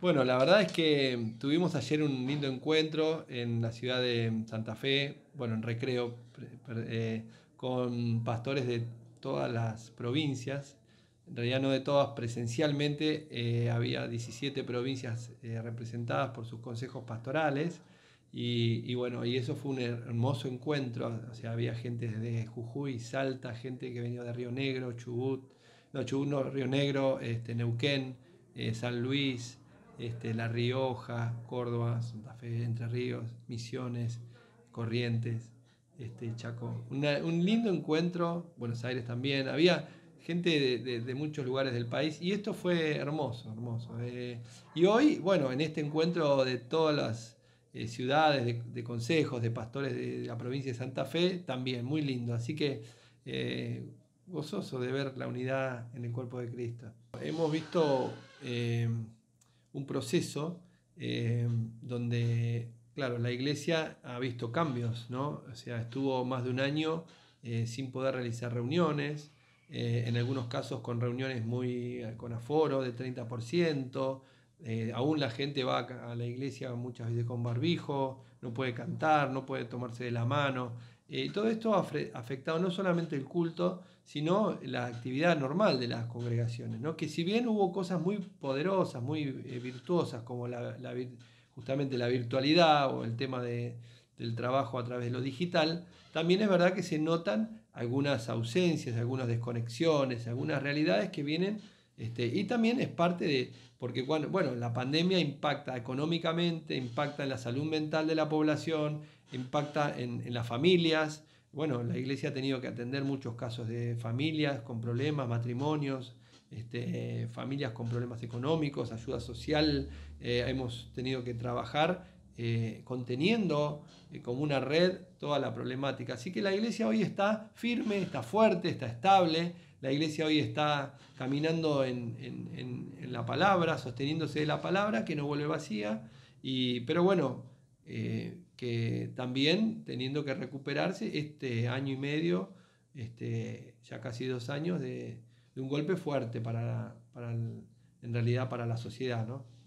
Bueno, la verdad es que tuvimos ayer un lindo encuentro en la ciudad de Santa Fe, bueno, en recreo, eh, con pastores de todas las provincias, en realidad no de todas, presencialmente eh, había 17 provincias eh, representadas por sus consejos pastorales. Y, bueno, y eso fue un hermoso encuentro, o sea, había gente desde Jujuy, Salta, gente que venía de Río Negro, Chubut, no, Chubut no, Río Negro, este, Neuquén, San Luis, este, La Rioja, Córdoba, Santa Fe, Entre Ríos, Misiones, Corrientes, este, Chaco. un lindo encuentro, Buenos Aires también. Había gente de, muchos lugares del país y esto fue hermoso, hermoso. Eh, y hoy, bueno, en este encuentro de todas las eh, ciudades, de, consejos, de pastores de, la provincia de Santa Fe, también muy lindo. Así que eh, gozoso de ver la unidad en el cuerpo de Cristo. Hemos visto un proceso eh, donde, claro, la iglesia ha visto cambios, ¿no? O sea, estuvo más de un año eh, sin poder realizar reuniones, eh, en algunos casos con reuniones muy con aforo del 30%, aún la gente va a la iglesia muchas veces con barbijo, no puede cantar, no puede tomarse de la mano. Eh, todo esto ha afectado no solamente el culto, sino la actividad normal de las congregaciones, que si bien hubo cosas muy poderosas, muy eh, virtuosas, como la, justamente la virtualidad o el tema del trabajo a través de lo digital, también es verdad que se notan algunas ausencias, algunas desconexiones, algunas realidades que vienen, este, y también es parte de, porque bueno, la pandemia impacta económicamente, impacta en la salud mental de la población, impacta en, las familias. Bueno, la iglesia ha tenido que atender muchos casos de familias con problemas, matrimonios, este, familias con problemas económicos, ayuda social. Eh, hemos tenido que trabajar eh, conteniendo eh, como una red toda la problemática. Así que la iglesia hoy está firme, está fuerte, está estable. La iglesia hoy está caminando en, la palabra, sosteniéndose de la palabra, que no vuelve vacía. Y, pero bueno, que también teniendo que recuperarse este año y medio, este, ya casi dos años de, un golpe fuerte para, en realidad para la sociedad, ¿no?